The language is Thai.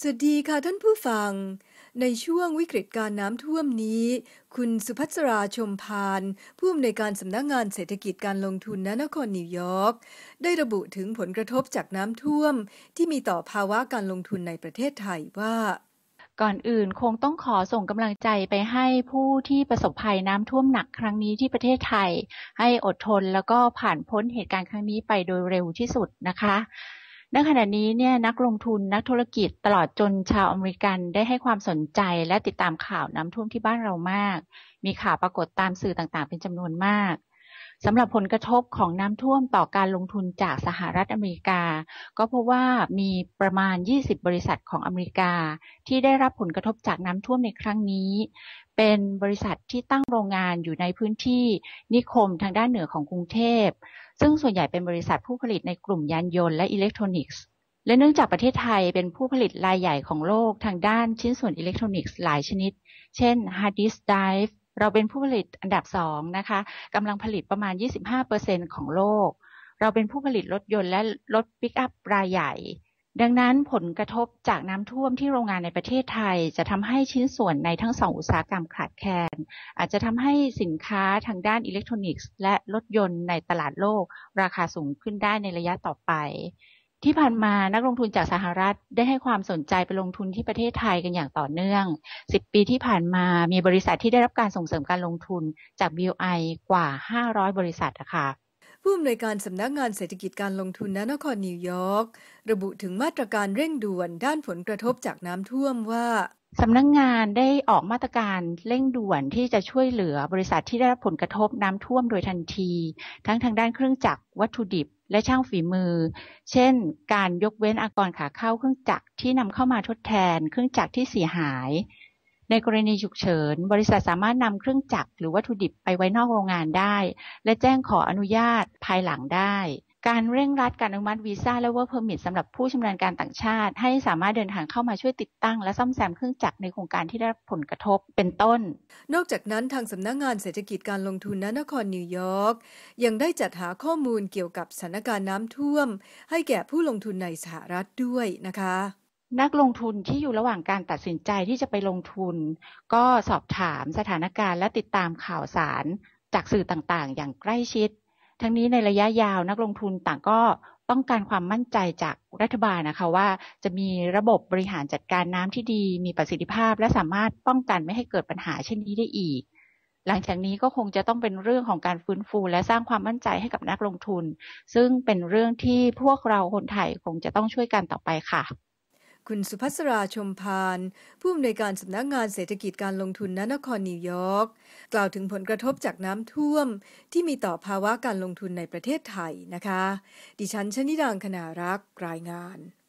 สวัสดี ค่ะท่านผู้ฟังในช่วงวิกฤตการน้ำท่วมนี้ คุณสุพัสราชมพานผู้อำนวยการสำนักงงานเศรษฐกิจการลงทุนนนครนิวยอร์กได้ระบุถึงผลกระทบจากน้ำท่วม ที่มีต่อภาวะการลงทุนในประเทศไทยว่า ก่อนอื่นคงต้องขอส่งกำลังใจไปให้ผู้ที่ประสบภัยน้ำท่วมหนักครั้งนี้ที่ประเทศไทย ให้อดทนแล้วก็ผ่านพ้นเหตุการณ์ครั้งนี้ไปโดยเร็วที่สุดนะคะณขณะนี้เนี่ยนักลงทุน นักธุรกิจตลอดจนชาวอเมริกันได้ให้ความสนใจและติดตามข่าวน้ำท่วมที่บ้านเรามาก มีข่าวปรากฏตามสื่อต่างๆ เป็นจำนวนมากสำหรับผลกระทบของน้ำท่วมต่อการลงทุนจากสหรัฐอเมริกา ก็พบว่ามีประมาณ 20 บริษัทของอเมริกา ที่ได้รับผลกระทบจากน้ำท่วมในครั้งนี้ เป็นบริษัทที่ตั้งโรงงานอยู่ในพื้นที่นิคมทางด้านเหนือของกรุงเทพ ซึ่งส่วนใหญ่เป็นบริษัทผู้ผลิตในกลุ่มยานยนต์และอิเล็กทรอนิกส์ และเนื่องจากประเทศไทย เป็นผู้ผลิตรายใหญ่ของโลกทางด้านชิ้นส่วนอิเล็กทรอนิกส์หลายชนิด เช่นฮาร์ดดิสก์ไดรฟ์เราเป็นผู้ผลิตอันดับสองนะคะกำลังผลิตประมาณ 25%ของโลก เราเป็นผู้ผลิตรถยนต์และรถปิกอัพรายใหญ่ ดังนั้นผลกระทบจากน้ำท่วมที่โรงงานในประเทศไทยจะทำให้ชิ้นส่วนในทั้งสองอุตสาหกรรมขาดแคลนอาจจะทำให้สินค้าทางด้านอิเล็กทรอนิกส์ และรถยนต์ในตลาดโลกราคาสูงขึ้นได้ในระยะต่อไปที่ผ่านมานักลงทุนจากสหรัฐได้ให้ความสนใจไปลงทุนที่ประเทศไทยกันอย่างต่อเนื่อง 10 ปีที่ผ่านมามีบริษัทที่ได้รับการส่งเสริมการลงทุนจาก BOI กว่า 500 บริษัทนะคะผู้อำนวยการสำนักงานเศรษฐกิจการลงทุนณนครนิวยอร์กระบุถึงมาตรการเร่งด่วนด้านผลกระทบจากน้ำท่วมว่าสำนักงงานได้ออกมาตรการเร่งด่วนที่จะช่วยเหลือบริษัทที่ได้รับผลกระทบน้ำท่วมโดยทันที ทั้งทางด้านเครื่องจักรวัตถุดิบและช่างฝีมือ เช่น การยกเว้นอากรขาเข้าเครื่องจักรที่นำเข้ามาทดแทน เครื่องจักรที่เสียหาย ในกรณีฉุกเฉิน บริษัทสามารถนำเครื่องจักรหรือวัตถุดิบไปไว้นอกโรงงานได้ และแจ้งขออนุญาตภายหลังได้การเร่งรัดการอนุมัติวีซ่าและว่าเพอร์มิทสำหรับผู้ชำนาญการต่างชาติ ให้สามารถเดินทางเข้ามาช่วยติดตั้งและซ่อมแซมเครื่องจักรในโครงการที่ได้รับผลกระทบเป็นต้น นอกจากนั้นทางสำนักงงานเศรษฐกิจการลงทุนนนครนิวยอร์กยังได้จัดหาข้อมูลเกี่ยวกับสถานการณ์น้ำท่วม ให้แก่ผู้ลงทุนในสหรัฐด้วยนะคะ นักลงทุนที่อยู่ระหว่างการตัดสินใจที่จะไปลงทุน ก็สอบถามสถานการณ์และติดตามข่าวสาร จากสื่อต่างๆ อย่างใกล้ชิดทั้งนี้ในระยะยาวนักลงทุนต่างก็ต้องการความมั่นใจจากรัฐบาลนะคะว่าจะมีระบบบริหารจัดการน้ำที่ดีมีประสิทธิภาพ และสามารถป้องกันไม่ให้เกิดปัญหาเช่นนี้ได้อีก หลังจากนี้ก็คงจะต้องเป็นเรื่องของการฟื้นฟู และสร้างความมั่นใจให้กับนักลงทุน ซึ่งเป็นเรื่องที่พวกเราคนไทยคงจะต้องช่วยกันต่อไปค่ะคุณสุภัสราชมพาน ผู้อำนวยการสำนักงงานเศรษฐกิจการลงทุนนนครนิวยอร์กกล่าวถึงผลกระทบจากน้ำท่วมที่มีต่อภาวะการลงทุนในประเทศไทยนะคะ ดิฉันชนิดางคณารักษ์รายงาน